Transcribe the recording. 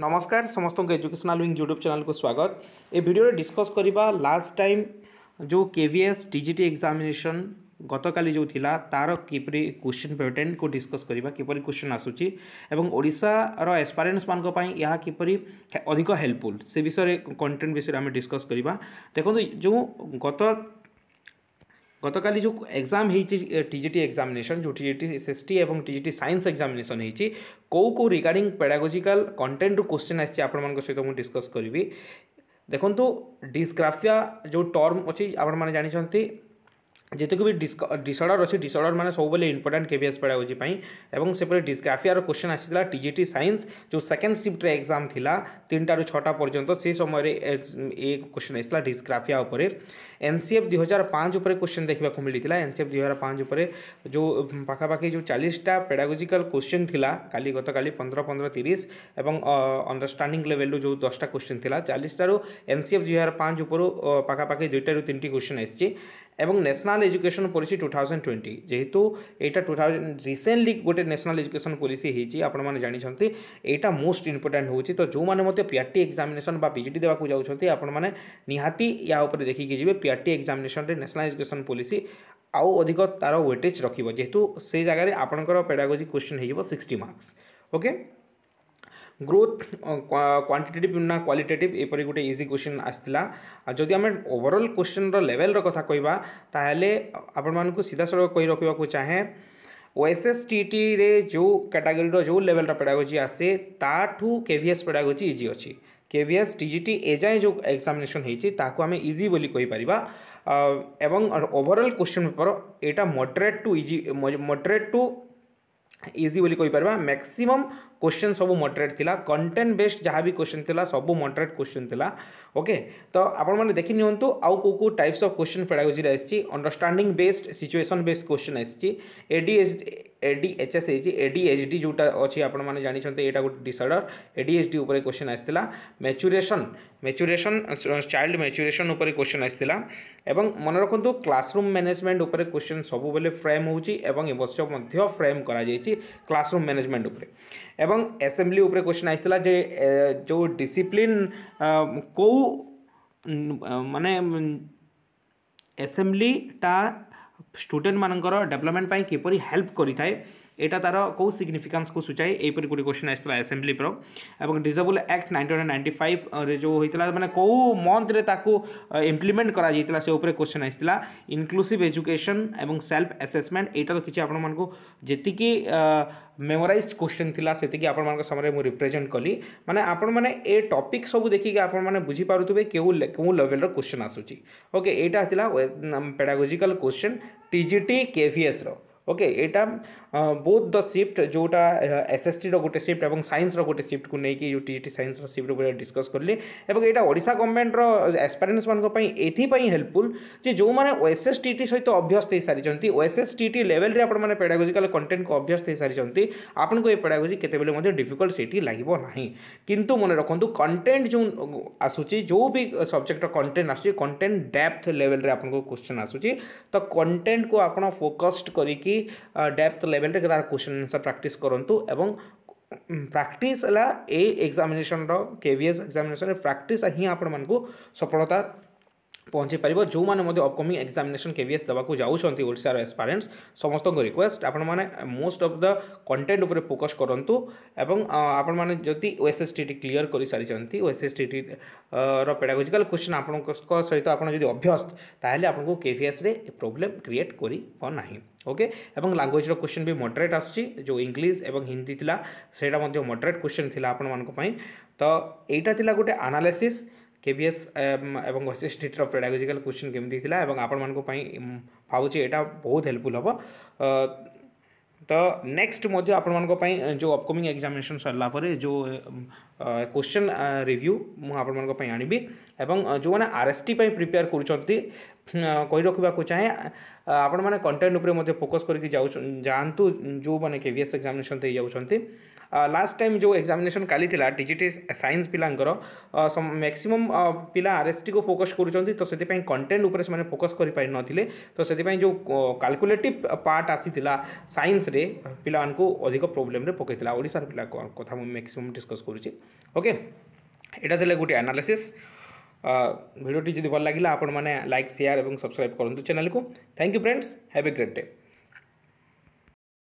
नमस्कार समस्त educational wing YouTube channel को स्वागत ए भिडियो डिस्कस करवा लास्ट टाइम जो के भी एस टी एग्जामेसन गत काली जो थिला तार किप क्वेश्चन पैटर्न को डिस्कस करवा किपर क्वेश्चन आसूर एक्सपारियन्स मानी यह किप अधिक हेल्पफुल से विषय कंटेन्ट विषय आम डिस्कस करवा देखो जो गत गत काली जो एग्जाम टीजीटी एग्जामिनेशन जो TGT SST T TGT science examination होती कौ कौ रिगार्डिंग पेडागोजिकल कंटेन्ट रू क्वेश्चन आपण सहित मुझे डिस्कस करी देखो डिस्क्राफिया जो टर्म अच्छी आपण मैंने जानते ଯେତିକି ବି ଡିସଅର୍ଡ଼ର ଅଛି ଡିସଅର୍ଡ଼ର ମାନେ ସବୁବେଳେ ଇମ୍ପୋର୍ଟାଣ୍ଟ କେ ଭି ଏସ୍ ପଢ଼ା ହେଉଛି ପାଇଁ ଏବଂ ସେପରି ଡିସ୍ଗ୍ରାଫିଆର କ୍ୱେଶ୍ଚନ୍ ଆସିଥିଲା ଟି ଜି ଟି ସାଇନ୍ସ ଯେଉଁ ସେକେଣ୍ଡ ସିଫ୍ଟରେ ଏକ୍ଜାମ୍ ଥିଲା ତିନିଟାରୁ ଛଅଟା ପର୍ଯ୍ୟନ୍ତ ସେ ସମୟରେ ଏ କ୍ୱେଶ୍ଚନ୍ ଆସିଥିଲା ଡିସ୍ଗ୍ରାଫିଆ ଉପରେ ଏନ୍ ସି ଏଫ୍ ଦୁଇ ହଜାର ପାଞ୍ଚ ଉପରେ କ୍ୱେଶ୍ଚନ୍ ଦେଖିବାକୁ ମିଳିଥିଲା ଏନ୍ ସି ଏଫ୍ ଦୁଇ ହଜାର ପାଞ୍ଚ ଉପରେ ଯେଉଁ ପାଖାପାଖି ଯେଉଁ ଚାଳିଶଟା ପେଡାଗୋଜିକାଲ କ୍ୱେଶ୍ଚନ୍ ଥିଲା କାଲି ଗତକାଲି ପନ୍ଦର ପନ୍ଦର ତିରିଶ ଏବଂ ଅଣ୍ଡରଷ୍ଟାଣ୍ଡିଂ ଲେଭେଲରୁ ଯେଉଁ ଦଶଟା କ୍ୱେଶ୍ଚନ୍ ଥିଲା ଚାଳିଶଟାରୁ ଏନ୍ ସି ଏଫ୍ ଦୁଇ ହଜାର ପାଞ୍ଚ ଉପରୁ ପାଖାପାଖି ଦୁଇଟାରୁ ତିନିଟି କ୍ୱେଶ୍ଚନ୍ ଆସିଛି এবং national education policy two thousand twenty যেহেতু এটা টু থাউজেন্ড রিসেন্টলি গোটে ন্যাশনাল এডুকেশন পলিসি হয়েছি আপনার জাঁচান এইটা মোস্ট ইম্পর্টাট হচ্ছে তো যে মধ্যে পিআরটি এক্সামিনেসন বা পিজিটি দেওয়া যাচ্ছেন আপনার নিহতি ইয়া উপরে দেখিকি যাবে পিআরটি এক্সামিনেসনরে ন্যাশনাল এডুকেশন পলিসি আউ অধিক তার ওয়েটেজ রকিব যেহেতু সেই জায়গায় আপনার পেডাগোজি কোশ্চেন হয়ে যাব sixty marks okay growth quantitative ନା କ୍ୱାଲିଟେଟିଭ୍ ଏପରି ଗୋଟେ ଇଜି କ୍ୱେଶ୍ଚିନ୍ ଆସିଥିଲା ଆଉ ଯଦି ଆମେ ଓଭରଅଲ୍ କ୍ୱେଶ୍ଚିନ୍ର ଲେଭେଲ୍ର କଥା କହିବା ତାହେଲେ ଆପଣମାନଙ୍କୁ ସିଧାସଳଖ କହି ରଖିବାକୁ ଚାହେଁ ଓଏସ୍ଏସ୍ଟିଟିରେ ଯେଉଁ କାଟାଗୋରୀର ଯେଉଁ ଲେଭେଲ୍ର ପେଡ଼ାଗୋଜି ଆସେ ତାଠୁ କେଭିଏସ୍ ପେଡ଼ାଗୋଜି ଇଜି ଅଛି କେଭିଏସ୍ ଟିଜିଟି ଏଯାଏଁ ଯେଉଁ ଏକ୍ସାମିନେସନ୍ ହେଇଛି ତାହାକୁ ଆମେ ଇଜି ବୋଲି କହିପାରିବା ଏବଂ ଓଭରଅଲ୍ କ୍ୱେଶ୍ଚିନ୍ ପେପର୍ ଏଇଟା moderate to easy moderate to easy ବୋଲି କହିପାରିବା ମ୍ୟାକ୍ସିମମ୍ କୋଶ୍ଚିନ୍ ସବୁ ଥିଲା কোশ্চেন সবু মডরেট লা কন্টেন্ট বেসড যা বি কোশ্চেন লা সবু মডরেট কোশ্চেন লা ওকে তো আপনার দেখি নিহতু আউ কেউ কেউ টাইপস অফ কোশ্চেন পেডাগোজিরে আসছে understanding A D H question আসছে এডিএস এডিএচএস ହେଇଛି ଡ଼ି ଯେଉଁଟା ଅଛି ଆପଣମାନେ ଜାଣିଛନ୍ତି ଏଇଟା ଗୋଟେ ଡିସଅର୍ଡ଼ର ଡି ଉପରେ କୋଶ୍ଚିନ୍ ଆସିଥିଲା ମେଚୁରେସନ୍ ମେଚୁରେସନ୍ ଚାଇଲ୍ଡ ମେଚୁରେସନ୍ ଉପରେ କୋଶ୍ଚିନ୍ ଆସିଥିଲା ଏବଂ ମନେ ରଖନ୍ତୁ କ୍ଲାସରୁମ୍ ମ୍ୟାନେଜମେଣ୍ଟ ଉପରେ କୋଶ୍ଚିନ୍ ସବୁବେଳେ ଫ୍ରେମ୍ ହେଉଛି ଏବଂ ଏ ବର୍ଷ ମଧ୍ୟ ଫ୍ରେମ୍ କରାଯାଇଛି କ୍ଲାସରୁମ୍ ମ୍ୟାନେଜମେଣ୍ଟ ଉପରେ અને એસેમ્બલી ઉપર ક્વેશ્ચન આયતલા જે જો ડિસિપ્લિન કો મને એસેમ્બલી તા સ્ટુડન્ટ માનકો ડેવલપમેન્ટ પય કેપરી હેલ્પ કરી થાય এটা তার কেউ সিগনিফিকান্সকে সূচায় এইপরি গোটে কোশ্চিন আসছিল আসেম্বলির এবং ডিজেবল আক্ট নাইনটিন নাইন্টি ফাইভরে যে হয়েছিল মানে কেউ মন্থরে তাকে ইমপ্লিমেন্ট করা যাই সে উপরে কোশ্চিন আসছিল ইনক্লুসিভ এজুকেশন এবং সেলফ আসেসমেন্ট এইটার কিছু আপনার যেতিকি মেমোরাইজ কোশ্চিন লা সেতিকি আপনার সামনে মু রিপ্রেজেন্ট কলি মানে আপন মানে এ টপিক সবু দেখি আপন মানে বুঝি পারুবে কেউ কেউ লেভেলর কোশ্চিন আসুচি ওকে এইটা আসছিল পেডাগোজিকাল কোশ্চিন টিজিটি কেভিএসর ওকে ଏଇଟା ବୋଥ୍ ଦ ସିଫ୍ଟ ଯେଉଁଟା ଏସ୍ ଏସ୍ ଟିର ଗୋଟେ ସିଫ୍ଟ ଏବଂ ସାଇନ୍ସର ଗୋଟେ ସିଫ୍ଟକୁ ନେଇକି ୟୁ ଟି ଜି ଟି ସାଇନ୍ସର ସିଫ୍ଟ ଡିସ୍କସ୍ କଲି ଏବଂ ଏଇଟା ଓଡ଼ିଶା ଗଭର୍ଣ୍ଣମେଣ୍ଟର ଆସ୍ପାରେଣ୍ଟସ୍ମାନଙ୍କ ପାଇଁ ଏଥିପାଇଁ ହେଲ୍ପଫୁଲ୍ ଯେ ଯେଉଁମାନେ ଓ ଏସ୍ ଏସ୍ ଟି ଟି ସହିତ ଅଭ୍ୟସ୍ତ ହୋଇସାରିଛନ୍ତି ଓ ଏସ୍ ଏସ୍ ଟି ଟି ଲେଭେଲ୍ରେ ଆପଣମାନେ ପେଡ଼ାଗୋଜିକାଲ କଣ୍ଟେଣ୍ଟକୁ ଅଭ୍ୟସ୍ତ ହୋଇସାରିଛନ୍ତି ଆପଣଙ୍କୁ ଏ ପେଡ଼ାଗୋଜି କେତେବେଳେ ମଧ୍ୟ ଡିଫିକଲ୍ଟ ସେଇଠି ଲାଗିବ ନାହିଁ କିନ୍ତୁ ମନେ ରଖନ୍ତୁ କଣ୍ଟେଣ୍ଟ ଯେଉଁ ଆସୁଛି ଯେଉଁ ବି ସବଜେକ୍ଟର କଣ୍ଟେଣ୍ଟ ଆସୁଛି କଣ୍ଟେଣ୍ଟ ଡେପ୍ଥ ଲେଭେଲ୍ରେ ଆପଣଙ୍କୁ କୋଶ୍ଚିନ୍ ଆସୁଛି ତ କଣ୍ଟେଣ୍ଟକୁ ଆପଣ ଫୋକସ୍ଡ କରିକି ଡେପ୍ଥ ଲେଭେଲ୍ରେ ତା'ର କୋଶ୍ଚିନ୍ ଆନ୍ସର୍ ପ୍ରାକ୍ଟିସ୍ କରନ୍ତୁ ଏବଂ ପ୍ରାକ୍ଟିସ୍ ହେଲା ଏ ଏକ୍ଜାମିନେସନ୍ର କେ ଭି ଏସ୍ ଏକ୍ଜାମିନେସନ୍ରେ ପ୍ରାକ୍ଟିସ୍ ହିଁ ଆପଣମାନଙ୍କୁ ସଫଳତା ପହଞ୍ଚି ପାରିବ ଯେଉଁମାନେ ମଧ୍ୟ ଅପକମିଂ ଏକ୍ଜାମିନେସନ୍ କେଭିଏସ୍ ଦେବାକୁ ଯାଉଛନ୍ତି ଓଡ଼ିଶାର ଏସ୍ପାରେଣ୍ଟସ୍ ସମସ୍ତଙ୍କୁ ରିକ୍ୱେଷ୍ଟ ଆପଣମାନେ ମୋଷ୍ଟ ଅଫ୍ ଦ କଣ୍ଟେଣ୍ଟ ଉପରେ ଫୋକସ୍ କରନ୍ତୁ ଏବଂ ଆପଣମାନେ ଯଦି O S S T T clear କରିସାରିଛନ୍ତି ଓ ଏସ୍ ଏସ୍ ଟି ଟି ର ପେଡ଼ାଗୋଜିକାଲ୍ କ୍ୱେଶ୍ଚନ୍ ଆପଣଙ୍କ ସହିତ ଆପଣ ଯଦି ଅଭ୍ୟସ୍ତ ତାହେଲେ ଆପଣଙ୍କୁ କେଭିଏସ୍ରେ ପ୍ରୋବ୍ଲେମ୍ କ୍ରିଏଟ୍ କରିବ ନାହିଁ ଓକେ ଏବଂ ଲାଙ୍ଗୁଏଜ୍ର କ୍ୱେଶ୍ଚନ୍ ବି ମଡରେଟ୍ ଆସୁଛି ଯେଉଁ ଇଂଲିଶ ଏବଂ ହିନ୍ଦୀ ଥିଲା ସେଇଟା ମଧ୍ୟ ମଡରେଟ୍ କ୍ୱେଶ୍ଚନ୍ ଥିଲା ଆପଣମାନଙ୍କ ପାଇଁ ତ ଏଇଟା ଥିଲା ଗୋଟେ ଆନାଲିସିସ୍ কেভিএস এবং ওএসএসটির পেডাগোজিকাল কোশ্চিন কেমতি লা এবং আপনার ভাবুছি এটা বহুত হেল্পফুল হব তো নেক্সট আপনার যে অপকমিং এক্সামিনেসন সরলা পরে যে क्वेश्चन रिव्यू मुझे आप आनबी जो मैंने आर एस टी प्रिपेयर कर रखा चाहे आपण मैंने कंटेन्ट उपर फोकस करके जातु जो मैंने के एस एक्जामेसन दे जाऊँच लास्ट टाइम जो एक्जामेसन काली टीजीटी सैंस पिलांर मैक्सीम पिला आर एस टी को फोकस करुँच तो से कंटेन्ट उपर फोकस कर नुले तो से जो काल्कुलेटिव पार्ट आसी सैन्स पे अधिक प्रोब्लेम पकईला ओडार पिला कथ मैक्सीम डिस्कस करुच्ची ওকে এটা ଥିଲା ଗୋଟିଏ ଆନାଲିସିସ୍ ভিডিওটি যদি ভাল লাগিলা আপনার লাইক সেয়ার এবং সবসক্রাইব করতু চ্যানেলকে thank you friends have a great day